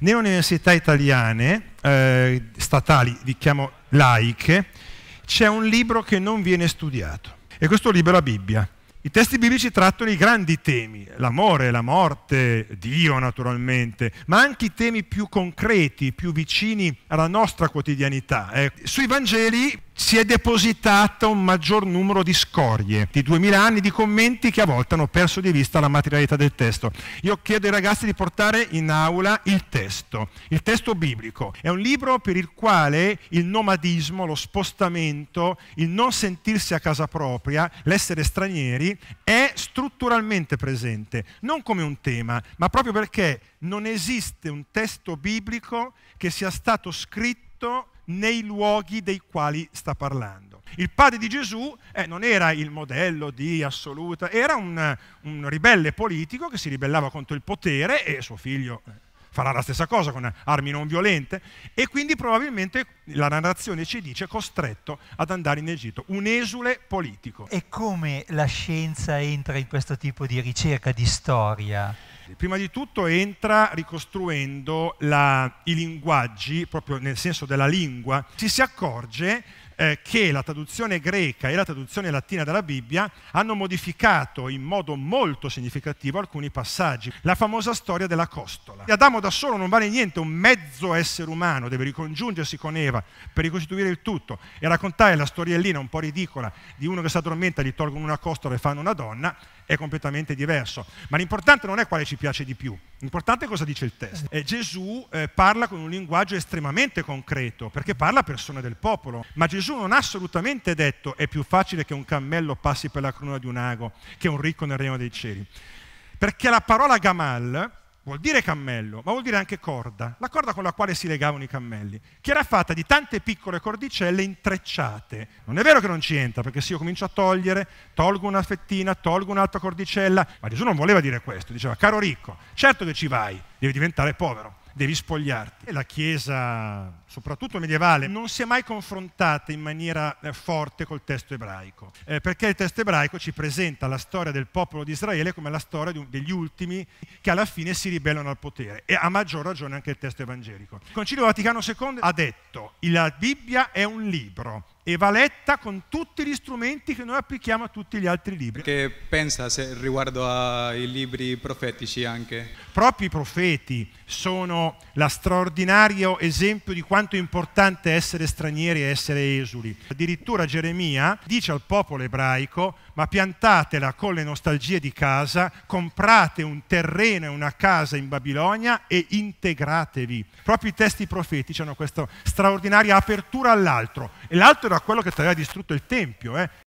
Nelle università italiane, eh, statali, vi chiamo laiche, c'è un libro che non viene studiato e questo libro è la Bibbia. I testi biblici trattano i grandi temi, l'amore, la morte, Dio naturalmente, ma anche i temi più concreti, più vicini alla nostra quotidianità. Eh, sui Vangeli si è depositato un maggior numero di scorie, di 2000 anni di commenti che a volte hanno perso di vista la materialità del testo. Io chiedo ai ragazzi di portare in aula il testo, il testo biblico. È un libro per il quale il nomadismo, lo spostamento, il non sentirsi a casa propria, l'essere stranieri, è strutturalmente presente, non come un tema, ma proprio perché non esiste un testo biblico che sia stato scritto nei luoghi dei quali sta parlando. Il padre di Gesù eh, non era il modello di assoluta, era un, un, ribelle politico che si ribellava contro il potere e suo figlio eh, farà la stessa cosa con armi non violente e quindi probabilmente la narrazione ci dice costretto ad andare in Egitto, un esule politico. E come la scienza entra in questo tipo di ricerca di storia? Prima di tutto entra ricostruendo la, i linguaggi, proprio nel senso della lingua, ci si accorge eh, che la traduzione greca e la traduzione latina della Bibbia hanno modificato in modo molto significativo alcuni passaggi. La famosa storia della costola. Adamo da solo non vale niente, un mezzo essere umano deve ricongiungersi con Eva per ricostituire il tutto e raccontare la storiellina un po' ridicola di uno che si addormenta, gli tolgono una costola e fanno una donna è completamente diverso. Ma l'importante non è quale ci piace di più, l'importante è cosa dice il testo. E Gesù eh, parla con un linguaggio estremamente concreto, perché parla a persone del popolo, ma Gesù Gesù non ha assolutamente detto è più facile che un cammello passi per la cruna di un ago che un ricco nel regno dei cieli. Perché la parola gamal vuol dire cammello, ma vuol dire anche corda, la corda con la quale si legavano i cammelli, che era fatta di tante piccole cordicelle intrecciate. Non è vero che non ci entra, perché se io comincio a togliere, tolgo una fettina, tolgo un'altra cordicella, ma Gesù non voleva dire questo, diceva caro ricco, certo che ci vai, devi diventare povero devi spogliarti. E la Chiesa, soprattutto medievale, non si è mai confrontata in maniera eh, forte col testo ebraico, eh, perché il testo ebraico ci presenta la storia del popolo di Israele come la storia un, degli ultimi che alla fine si ribellano al potere, e a maggior ragione anche il testo evangelico. Il Concilio Vaticano II ha detto, la Bibbia è un libro, e va letta con tutti gli strumenti che noi applichiamo a tutti gli altri libri. Che pensa riguardo ai libri profetici anche? Proprio i profeti sono lo straordinario esempio di quanto è importante essere stranieri e essere esuli. Addirittura Geremia dice al popolo ebraico ma piantatela con le nostalgie di casa, comprate un terreno e una casa in Babilonia e integratevi. Proprio i testi profetici hanno questa straordinaria apertura all'altro e l'altro era quello che ti aveva distrutto il Tempio, eh?